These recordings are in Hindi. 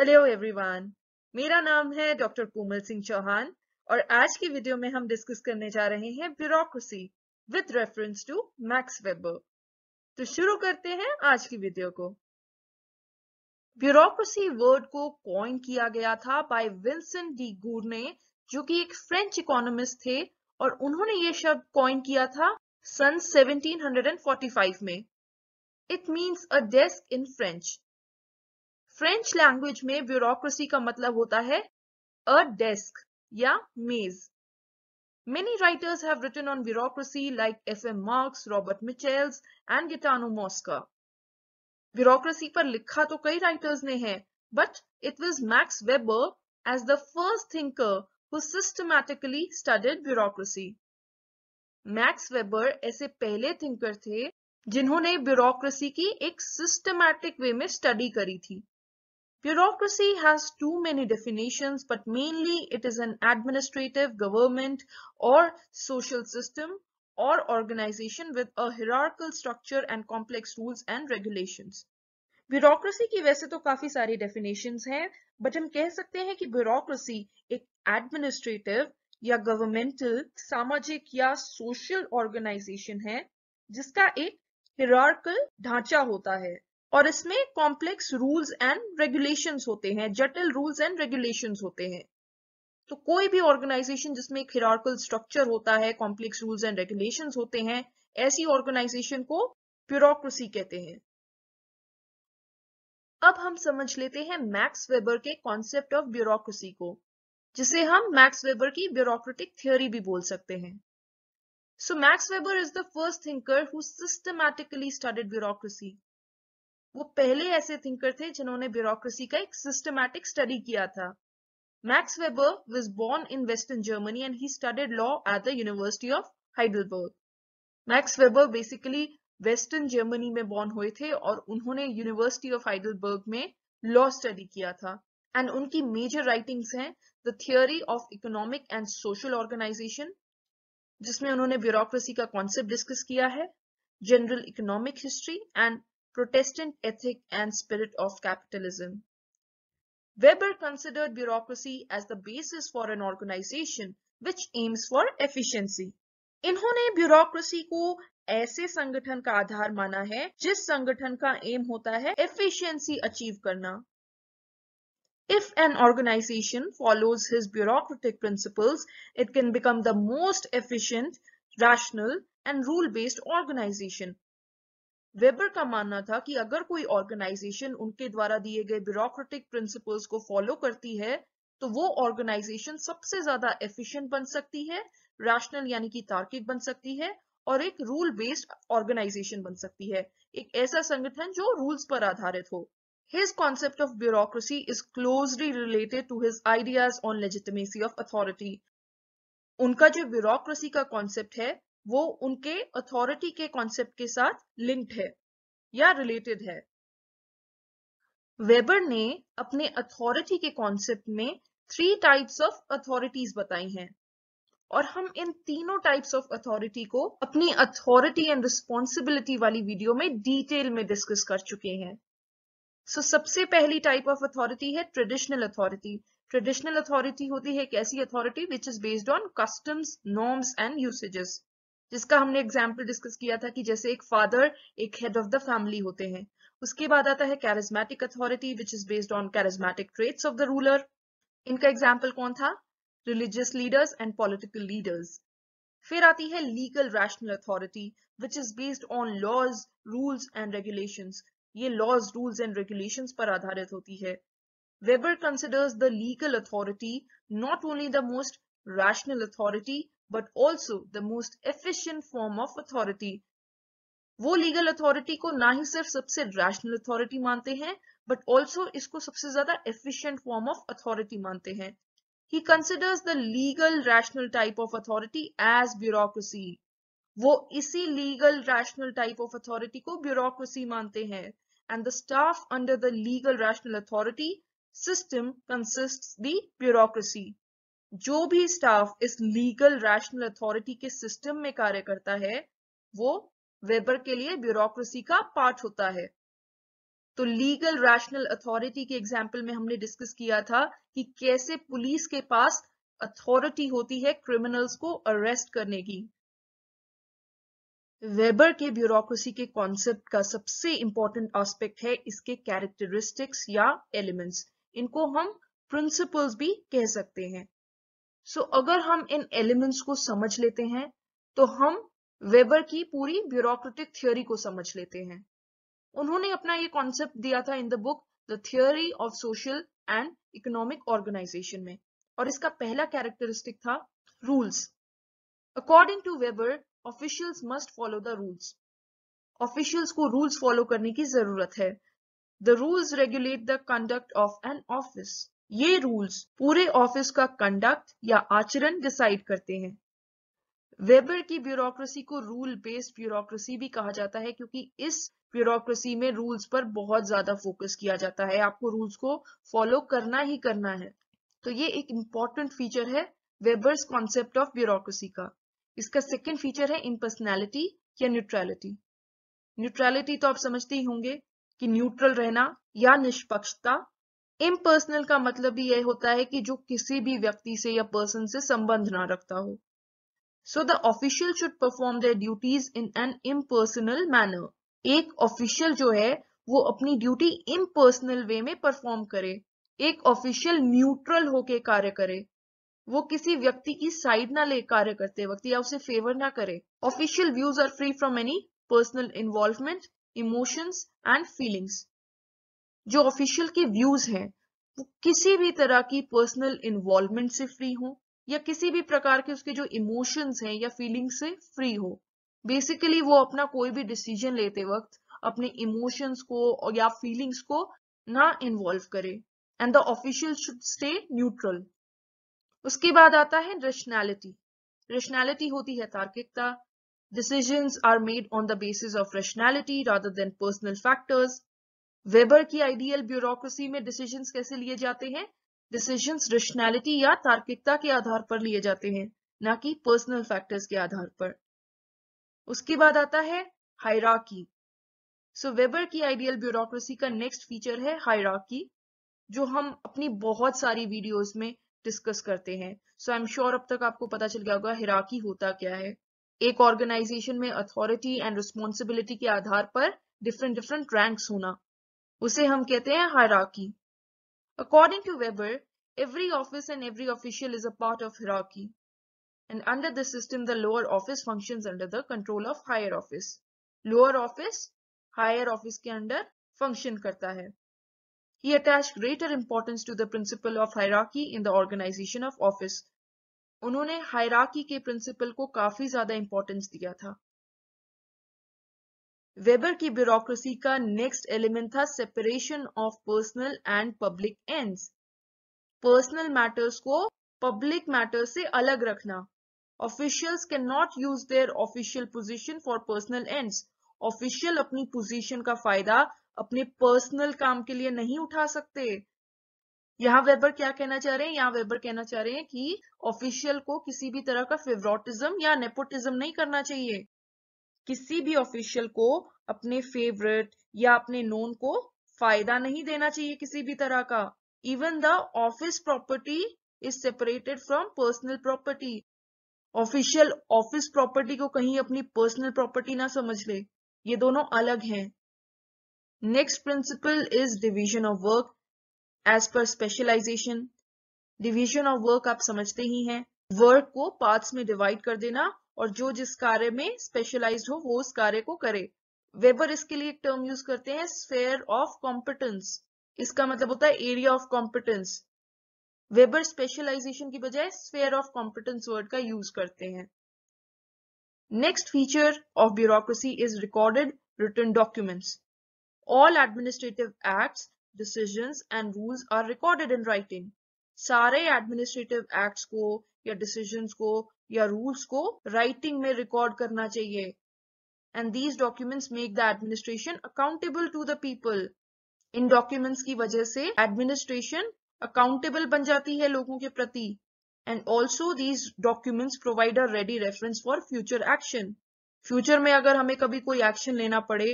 हेलो एवरीवन मेरा नाम है डॉक्टर कोमल सिंह चौहान और आज की वीडियो में हम डिस्कस करने जा रहे हैं bureaucracy with reference to Max Weber तो शुरू करते हैं आज की वीडियो को ब्यूरोक्रेसी वर्ड को कॉइन किया गया था बाय विंसेंट डी गुर ने जो कि एक फ्रेंच इकोनॉमिस्ट थे और उन्होंने ये शब्द कॉइन किया था सन सेवनटीन में it means a desk in French French language में ब्यूरोक्रेसी का मतलब होता है अ डेस्क या मेज Many writers have written on bureaucracy like F.M. Marx, Robert Michels and Gitano Mosca. Bureaucracy पर लिखा तो कई writers ने है but it was Max Weber as the first thinker who systematically studied bureaucracy. Max Weber ऐसे पहले थिंकर थे जिन्होंने ब्यूरोक्रेसी की एक सिस्टमैटिक वे में स्टडी करी थी Bureaucracy has too many definitions, but mainly it is an administrative, government or social system or organization with a hierarchical structure and complex rules and regulations. Bureaucracy ki वैसे तो काफी सारी definitions हैं but हम कह सकते हैं कि bureaucracy एक administrative या governmental, सामाजिक या social organization है जिसका एक hierarchical ढांचा होता है और इसमें कॉम्प्लेक्स रूल्स एंड रेगुलेशंस होते हैं जटिल रूल्स एंड रेगुलेशंस होते हैं तो कोई भी ऑर्गेनाइजेशन जिसमें एक हिरार्कल स्ट्रक्चर होता है कॉम्प्लेक्स रूल्स एंड रेगुलेशंस होते हैं ऐसी ऑर्गेनाइजेशन को ब्यूरोक्रेसी कहते हैं अब हम समझ लेते हैं मैक्स वेबर के कॉन्सेप्ट ऑफ ब्यूरोक्रेसी को जिसे हम मैक्स वेबर की ब्यूरोक्रेटिक थियोरी भी बोल सकते हैं so Max Weber is the first thinker who systematically studied bureaucracy वो पहले ऐसे थिंकर थे जिन्होंने ब्यूरोक्रेसी का एक सिस्टमैटिक स्टडी किया था Max Weber was born in western Germany and he studied law at the university of Heidelberg Max Weber basically western Germany में बॉर्न हुए थे और उन्होंने यूनिवर्सिटी ऑफ हाइडलबर्ग में लॉ स्टडी किया था एंड उनकी मेजर राइटिंग्स हैं the theory of economic and social organization जिसमें उन्होंने ब्यूरोक्रेसी का कॉन्सेप्ट डिस्कस किया है general economic history and Protestant ethic and spirit of capitalism. Weber considered bureaucracy as the basis for an organization which aims for efficiency. इन्होंने ब्यूरोक्रेसी को ऐसे संगठन का आधार माना है जिस संगठन का एम होता है एफिशिएंसी अचीव करना If an organization follows his bureaucratic principles, it can become the most efficient, rational, and rule-based organization Weber का मानना था कि अगर कोई ऑर्गेनाइजेशन उनके द्वारा दिए गए ब्यूरोक्रेटिक प्रिंसिपल्स को फॉलो करती है तो वो ऑर्गेनाइजेशन सबसे ज्यादा एफिशिएंट बन सकती है रैशनल यानी कि तार्किक बन सकती है और एक रूल बेस्ड ऑर्गेनाइजेशन बन सकती है एक ऐसा संगठन जो रूल्स पर आधारित हो his concept of bureaucracy is closely related to his ideas on legitimacy of authority उनका जो ब्यूरोक्रेसी का कॉन्सेप्ट है वो उनके अथॉरिटी के कॉन्सेप्ट के साथ लिंक्ड है या रिलेटेड है वेबर ने अपने अथॉरिटी के कॉन्सेप्ट में थ्री टाइप्स ऑफ अथॉरिटीज बताई हैं और हम इन तीनों टाइप्स ऑफ अथॉरिटी को अपनी अथॉरिटी एंड रिस्पॉन्सिबिलिटी वाली वीडियो में डिटेल में डिस्कस कर चुके हैं सो so, सबसे पहली टाइप ऑफ अथॉरिटी है ट्रेडिशनल अथॉरिटी ट्रेडिशनल अथॉरिटी होती है एक ऐसी authority which is based on customs norms and usages जिसका हमने एग्जाम्पल डिस्कस किया था कि जैसे एक फादर एक हेड ऑफ द फैमिली होते हैं उसके बाद आता है charismatic authority which is based on charismatic traits of the ruler इनका एग्जाम्पल कौन था religious leaders and political leaders फिर आती है legal rational authority which is based on laws rules and regulation ये लॉज रूल्स एंड रेगुलेशन पर आधारित होती है Weber considers the legal authority not only the most rational authority but also the most efficient form of authority वो लीगल अथॉरिटी को ना ही सिर्फ सबसे रैशनल अथॉरिटी मानते हैं बट ऑल्सो इसको सबसे ज्यादा एफिशियंट फॉर्म ऑफ अथॉरिटी मानते हैं he considers the legal rational type of authority as bureaucracy वो इसी legal rational type of authority को ब्यूरोक्रेसी मानते हैं and the staff under the legal rational authority system consist the bureaucracy जो भी स्टाफ इस लीगल रैशनल अथॉरिटी के सिस्टम में कार्य करता है वो वेबर के लिए ब्यूरोक्रेसी का पार्ट होता है तो लीगल रैशनल अथॉरिटी के एग्जाम्पल में हमने डिस्कस किया था कि कैसे पुलिस के पास अथॉरिटी होती है क्रिमिनल्स को अरेस्ट करने की वेबर के ब्यूरोक्रेसी के कॉन्सेप्ट का सबसे इंपॉर्टेंट एस्पेक्ट है इसके कैरेक्टरिस्टिक्स या एलिमेंट्स इनको हम प्रिंसिपल्स भी कह सकते हैं सो so, अगर हम इन एलिमेंट्स को समझ लेते हैं तो हम वेबर की पूरी ब्यूरोक्रेटिक थियोरी को समझ लेते हैं उन्होंने अपना ये कॉन्सेप्ट दिया था in the book the theory of social and economic organization में और इसका पहला कैरेक्टरिस्टिक था rules according to Weber officials must follow the rules officials को रूल्स फॉलो करने की जरूरत है the rules regulate the conduct of an office ये रूल्स पूरे ऑफिस का कंडक्ट या आचरण डिसाइड करते हैं वेबर की ब्यूरोक्रेसी को रूल बेस्ड ब्यूरोक्रेसी भी कहा जाता है क्योंकि इस ब्यूरोक्रेसी में रूल्स पर बहुत ज्यादा फोकस किया जाता है आपको रूल्स को फॉलो करना ही करना है तो ये एक इंपॉर्टेंट फीचर है वेबर्स कॉन्सेप्ट ऑफ ब्यूरोक्रेसी का इसका सेकेंड फीचर है इनपर्सनैलिटी या न्यूट्रैलिटी न्यूट्रैलिटी तो आप समझते ही होंगे कि न्यूट्रल रहना या निष्पक्षता इम्पर्सनल का मतलब यह होता है कि जो किसी भी व्यक्ति से या पर्सन से संबंध ना रखता हो so the official should perform the duties in an impersonal manner एक ऑफिशियल जो है वो अपनी ड्यूटी इम्पर्सनल वे में परफॉर्म करे एक ऑफिशियल न्यूट्रल होके कार्य करे वो किसी व्यक्ति की साइड ना ले कार्य करते वक्त या उसे फेवर ना करे official views are free from any personal involvement emotions and feelings जो ऑफिशियल के व्यूज हैं वो किसी भी तरह की पर्सनल इन्वॉल्वमेंट से फ्री हो या किसी भी प्रकार के उसके जो इमोशंस हैं या फीलिंग्स से फ्री हो बेसिकली वो अपना कोई भी डिसीजन लेते वक्त अपने इमोशंस को या फीलिंग्स को ना इन्वॉल्व करे and the official should stay neutral उसके बाद आता है रेशनैलिटी रेशनैलिटी होती है तार्किकता decision are made on the basis of rationality rather than personal factors Weber की आइडियल ब्यूरोक्रेसी में डिसीजन कैसे लिए जाते हैं डिसीजन रेशनैलिटी या तार्किकता के आधार पर लिए जाते हैं ना कि पर्सनल फैक्टर्स के आधार पर उसके बाद आता है हायराकी सो वेबर की आइडियल ब्यूरोक्रेसी का नेक्स्ट फीचर है हायराकी जो हम अपनी बहुत सारी वीडियोस में डिस्कस करते हैं सो आई एम श्योर अब तक आपको पता चल गया होगा हिराकी होता क्या है एक ऑर्गेनाइजेशन में अथॉरिटी एंड रिस्पॉन्सिबिलिटी के आधार पर डिफरेंट डिफरेंट रैंक्स होना उसे हम कहते हैं hierarchy according to Weber every office and every official is a part of hierarchy and under the system the lower office function under the control of higher office lower office higher office के अंडर फंक्शन करता है he attach greater importance to the principle of hierarchy in the organization of office उन्होंने हायराकी के प्रिंसिपल को काफी ज्यादा इंपॉर्टेंस दिया था वेबर की ब्यूरोक्रेसी का नेक्स्ट एलिमेंट था separation of personal and public ends personal matters को पब्लिक मैटर्स से अलग रखना officials can not use their official position for personal ends official अपनी पोजीशन का फायदा अपने पर्सनल काम के लिए नहीं उठा सकते यहाँ वेबर क्या कहना चाह रहे हैं यहाँ वेबर कहना चाह रहे हैं कि ऑफिशियल को किसी भी तरह का फेवरोटिज्म या नेपोटिज्म नहीं करना चाहिए किसी भी ऑफिशियल को अपने फेवरेट या अपने नोन को फायदा नहीं देना चाहिए किसी भी तरह का even the office property is separated from personal property official office property को कहीं अपनी पर्सनल प्रॉपर्टी ना समझ ले ये दोनों अलग हैं next principle is division of work as per specialization division of work आप समझते ही हैं वर्क को पार्ट्स में डिवाइड कर देना और जो जिस कार्य में स्पेशलाइज हो वो उस कार्य को करे वेबर इसके लिए एक टर्म यूज करते हैं स्फेयर ऑफ कॉम्पिटेंस इसका मतलब होता है area of competence Weber specialization की बजाय स्फेयर ऑफ कॉम्पिटेंस वर्ड का यूज करते हैं next feature of bureaucracy is recorded written documents all administrative act decision and rules are recorded in writing सारे एडमिनिस्ट्रेटिव एक्ट्स को या डिसीजंस को या रूल्स को राइटिंग में रिकॉर्ड करना चाहिए and these documents make the administration accountable to the people इन डॉक्यूमेंट्स की वजह से एडमिनिस्ट्रेशन अकाउंटेबल बन जाती है लोगों के प्रति and also these documents provide a ready reference for future action future में अगर हमें कभी कोई एक्शन लेना पड़े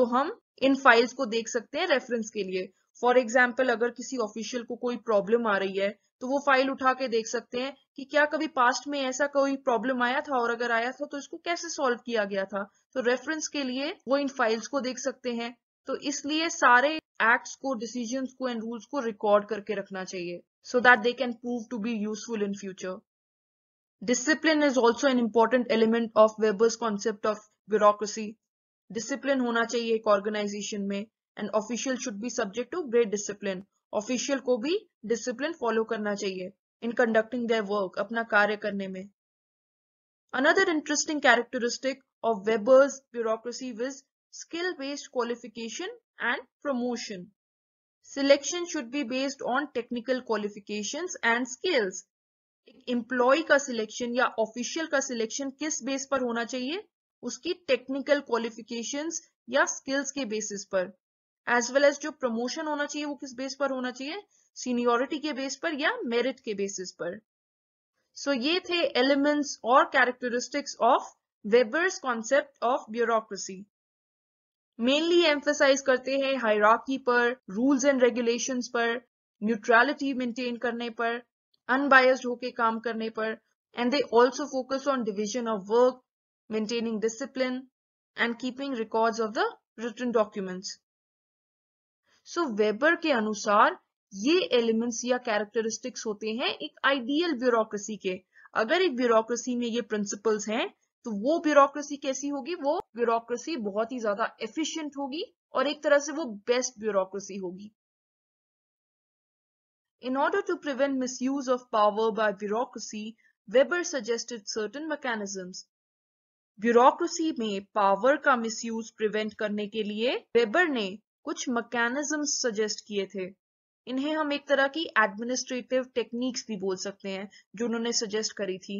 तो हम इन फाइल्स को देख सकते हैं रेफरेंस के लिए फॉर एग्जाम्पल अगर किसी ऑफिशियल को कोई प्रॉब्लम आ रही है तो वो फाइल उठा के देख सकते हैं कि क्या कभी पास्ट में ऐसा कोई प्रॉब्लम आया था और अगर आया था तो इसको कैसे सॉल्व किया गया था तो रेफरेंस के लिए वो इन फाइल्स को देख सकते हैं तो इसलिए सारे एक्ट्स को डिसीजन को एंड रूल्स को रिकॉर्ड करके रखना चाहिए so that they can prove to be useful in future discipline is also an important element of Weber's concept of bureaucracy discipline होना चाहिए एक ऑर्गेनाइजेशन में and official should be subject to great discipline official को भी डिसिप्लिन फॉलो करना चाहिए इन कंडक्टिंग देयर वर्क अपना कार्य करने में another interesting characteristic of Weber's bureaucracy was skill based qualification and promotion selection should be based on technical qualification and skills एक एम्प्लॉय का सिलेक्शन या ऑफिशियल का सिलेक्शन किस बेस पर होना चाहिए उसकी टेक्निकल क्वालिफिकेशंस या स्किल्स के बेसिस पर एज वेल एज जो प्रमोशन होना चाहिए वो किस बेस पर होना चाहिए सीनियोरिटी के बेस पर या मेरिट के बेसिस पर सो so, ये थे एलिमेंट्स और characteristics of Weber's concept of bureaucracy mainly emphasize करते हैं हायराकी पर रूल्स एंड रेगुलेशंस पर न्यूट्रलिटी मेंटेन करने पर अनबायस्ड होके काम करने पर and they also focus on division of work maintaining discipline and keeping records of the written documents so so, Weber के अनुसार ये एलिमेंट्स या कैरेक्टरिस्टिक्स होते हैं एक आइडियल ब्यूरोक्रेसी के अगर एक ब्यूरोक्रेसी में ये प्रिंसिपल्स हैं तो वो ब्यूरोक्रेसी कैसी होगी वो ब्यूरोक्रेसी बहुत ही ज्यादा एफिशिएंट होगी और एक तरह से वो बेस्ट ब्यूरोक्रेसी होगी In to prevent misuse of power by bureaucracy Weber suggested certain mechanisms. Bureaucracy में पावर का मिसयूज प्रिवेंट करने के लिए वेबर ने कुछ मकैनिज्म सजेस्ट किए थे इन्हें हम एक तरह की एडमिनिस्ट्रेटिव टेक्निक्स भी बोल सकते हैं जो उन्होंने सजेस्ट करी थी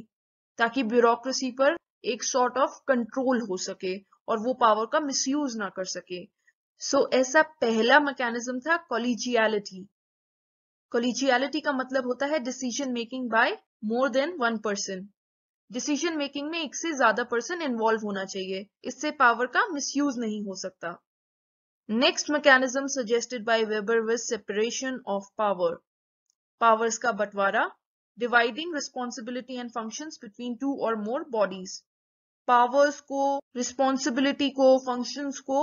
ताकि ब्यूरोक्रेसी पर एक सॉर्ट ऑफ कंट्रोल हो सके और वो पावर का मिसयूज ना कर सके सो so, ऐसा पहला मैकेनिज्म था कॉलिजियालिटी कॉलिजियालिटी का मतलब होता है decision making by more than one person decision making में एक से ज्यादा पर्सन इन्वॉल्व होना चाहिए इससे पावर का मिसयूज नहीं हो सकता next mechanism suggested by Weber with separation of power powers का बंटवारा dividing responsibility and function between two और मोर बॉडीज पावर्स को रिस्पॉन्सिबिलिटी को फंक्शन को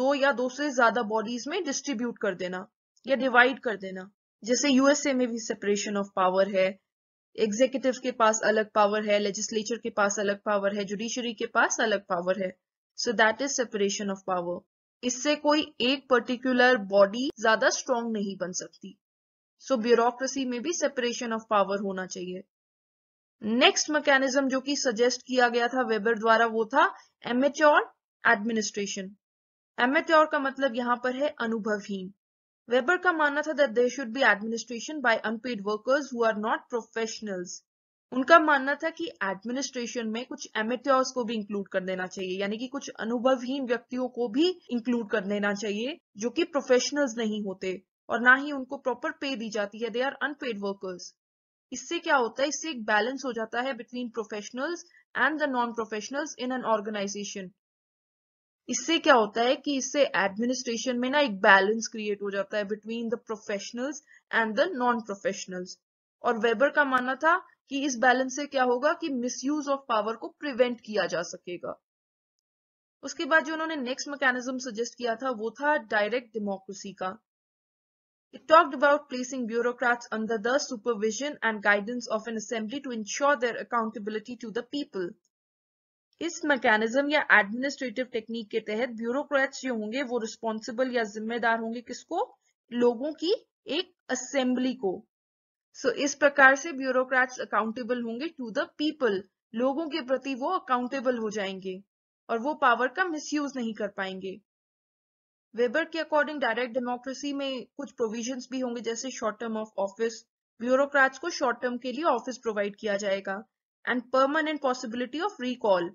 दो या दो से ज्यादा बॉडीज में डिस्ट्रीब्यूट कर देना या डिवाइड कर देना जैसे यूएसए में भी सेपरेशन ऑफ पावर है एग्जीक्यूटिव के पास अलग पावर है लेजिस्लेचर के पास अलग पावर है जुडिशरी के पास अलग पावर है so that is separation of power इससे कोई एक पर्टिकुलर बॉडी ज्यादा स्ट्रांग नहीं बन सकती सो so, ब्यूरोक्रेसी में भी सेपरेशन ऑफ पावर होना चाहिए नेक्स्ट मैकेनिज्म जो कि सजेस्ट किया गया था वेबर द्वारा वो था एमेच्योर एडमिनिस्ट्रेशन एमेच्योर का मतलब यहां पर है अनुभवहीन वेबर का मानना था that there should be administration by unpaid workers who are not professionals उनका मानना था कि एडमिनिस्ट्रेशन में कुछ एमेट्योर्स को भी इंक्लूड कर देना चाहिए यानी कि कुछ अनुभवहीन व्यक्तियों को भी इंक्लूड कर देना चाहिए जो कि प्रोफेशनल्स नहीं होते और ना ही उनको प्रॉपर पे दी जाती है दे आर अनपेड वर्कर्स इससे क्या होता है इससे एक बैलेंस हो जाता है between professionals and the non professionals in an organization इससे क्या होता है कि इससे एडमिनिस्ट्रेशन में ना एक बैलेंस क्रिएट हो जाता है between the professionals and the non professionals और वेबर का मानना था कि इस बैलेंस से क्या होगा कि मिसयूज ऑफ पावर को प्रिवेंट किया जा सकेगा उसके बाद जो उन्होंने नेक्स्ट मैकेनिज्म सजेस्ट किया था वो था डायरेक्ट डेमोक्रेसी का It talked about placing bureaucrats under the supervision and guidance of an assembly to ensure their accountability to the people. इस मैकेनिज्म या एडमिनिस्ट्रेटिव टेक्निक के तहत ब्यूरोक्रेट्स जो होंगे वो रिस्पॉन्सिबल या जिम्मेदार होंगे किसको लोगों की एक असेंबली को सो इस प्रकार से ब्यूरोक्रेट्स अकाउंटेबल होंगे टू द पीपल लोगों के प्रति वो अकाउंटेबल हो जाएंगे और वो पावर का मिसयूज नहीं कर पाएंगे वेबर के अकॉर्डिंग डायरेक्ट डेमोक्रेसी में कुछ प्रोविजंस भी होंगे जैसे short term of office bureaucrats को शॉर्ट टर्म के लिए ऑफिस प्रोवाइड किया जाएगा and permanent possibility of recall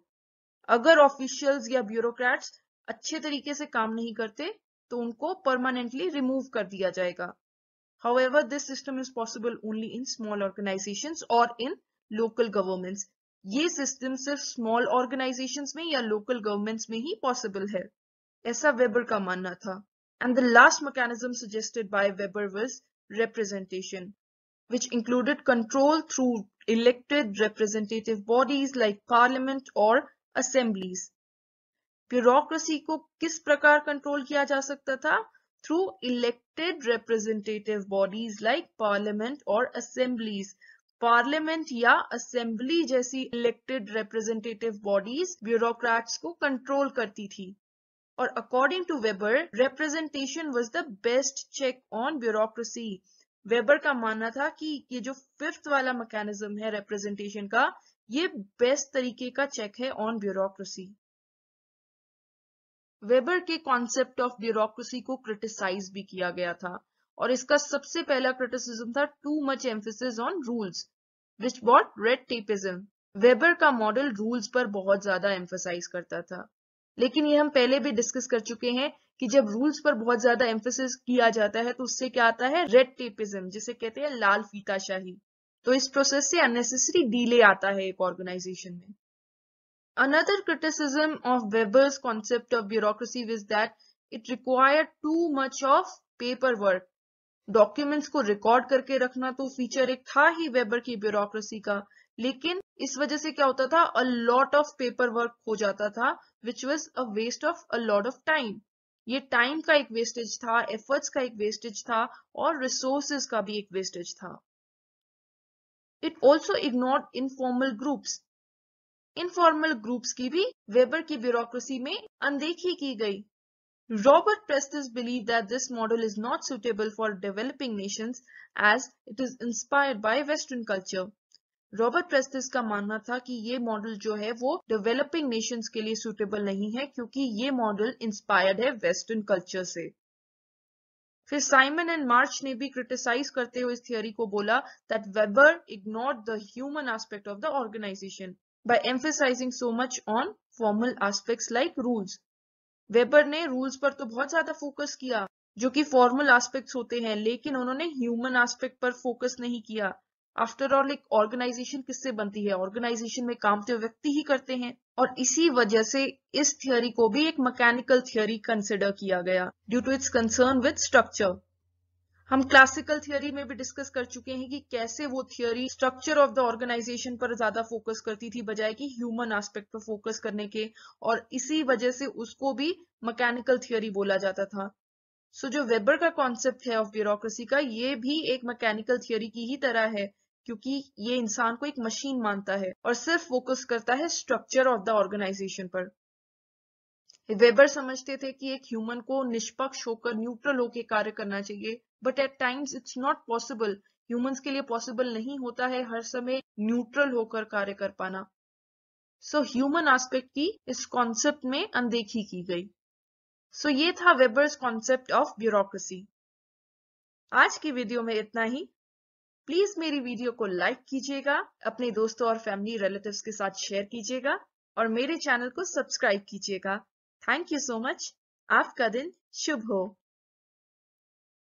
अगर ऑफिशियल्स या ब्यूरोक्रेट्स अच्छे तरीके से काम नहीं करते तो उनको परमानेंटली रिमूव कर दिया जाएगा However, this system is possible only in small organizations or in local governments. ये सिस्टम सिर्फ small organizations में या local governments में ही पॉसिबल है ऐसा वेबर का मानना था and the last mechanism suggested by Weber representation, which included control through elected representative bodies like parliament or assemblies. Bureaucracy को किस प्रकार control किया जा सकता था through elected representative bodies like parliament or assemblies. Parliament या असेंबली जैसी इलेक्टेड रिप्रेजेंटेटिव बॉडीज ब्यूरोक्रेट्स को कंट्रोल करती थी और according to Weber representation was the best check on bureaucracy Weber का मानना था कि ये जो फिफ्थ वाला मैकेनिज्म है रिप्रेजेंटेशन का ये बेस्ट तरीके का चेक है ऑन ब्यूरोक्रेसी वेबर के कॉन्सेप्ट ऑफ ब्यूरोक्रेसी को क्रिटिसाइज भी किया गया था और इसका सबसे पहला क्रिटिसिज्म था too much emphasis on rules which brought red tapism Weber का मॉडल रूल्स पर बहुत ज्यादा एम्फोसाइज करता था लेकिन ये हम पहले भी डिस्कस कर चुके हैं कि जब रूल्स पर बहुत ज्यादा एम्फोसिस किया जाता है तो उससे क्या आता है रेड टेपिज्म जिसे कहते हैं लाल फीताशाही तो इस प्रोसेस से अननेसेसरी डीले आता है एक ऑर्गेनाइजेशन में Another criticism of Weber's concept of bureaucracy was that it required too much of paperwork. Documents को रिकॉर्ड करके रखना तो फीचर एक था ही वेबर की ब्यूरोक्रेसी का लेकिन इस वजह से क्या होता था a lot of paperwork हो जाता था which was a waste of a lot of time ये टाइम का एक वेस्टेज था एफर्ट्स का एक वेस्टेज था और रिसोर्सेज का भी एक वेस्टेज था it also ignore informal groups informal groups की भी वेबर की ब्यूरोक्रेसी में अनदेखी की गई Robert Presthus believe that this model is not suitable for developing nations as it is inspired by western culture Robert Presthus का मानना था कि ये मॉडल जो है वो डेवलपिंग नेशंस के लिए सुटेबल नहीं है क्योंकि ये मॉडल इंस्पायर्ड है वेस्टर्न कल्चर से फिर साइमन एंड मार्च ने भी क्रिटिसाइज करते हुए इस थियोरी को बोला that Weber ignore the human aspect of the organization by emphasizing so much on formal aspects like rules. Weber ने रूल्स पर तो बहुत ज्यादा फोकस किया जो कि फॉर्मल एस्पेक्ट्स होते हैं लेकिन उन्होंने ह्यूमन एस्पेक्ट पर फोकस नहीं किया आफ्टर ऑल एक ऑर्गेनाइजेशन किससे बनती है ऑर्गेनाइजेशन में काम तो व्यक्ति ही करते हैं और इसी वजह से इस थियोरी को भी एक मैकेनिकल थियोरी कंसिडर किया गया due to its concern with structure हम क्लासिकल थियोरी में भी डिस्कस कर चुके हैं कि कैसे वो theory structure of the organization पर ज्यादा फोकस करती थी बजाय कि ह्यूमन एस्पेक्ट पर फोकस करने के और इसी वजह से उसको भी मैकेनिकल थियोरी बोला जाता था सो so, जो वेबर का कॉन्सेप्ट है ऑफ ब्यूरोक्रेसी का ये भी एक मैकेनिकल थियोरी की ही तरह है क्योंकि ये इंसान को एक मशीन मानता है और सिर्फ फोकस करता है स्ट्रक्चर ऑफ द ऑर्गेनाइजेशन पर वेबर समझते थे कि एक ह्यूमन को निष्पक्ष होकर न्यूट्रल होकर कार्य करना चाहिए but at times it's not possible humans के लिए पॉसिबल नहीं होता है हर समय न्यूट्रल होकर कार्य कर पाना सो ह्यूमन एस्पेक्ट की इस कॉन्सेप्ट में अनदेखी की गई सो so, ये था वेबर्स कॉन्सेप्ट ऑफ ब्यूरोक्रेसी आज की वीडियो में इतना ही प्लीज मेरी वीडियो को लाइक कीजिएगा अपने दोस्तों और फैमिली रिलेटिव्स के साथ शेयर कीजिएगा और मेरे चैनल को सब्सक्राइब कीजिएगा थैंक यू सो मच आपका दिन शुभ हो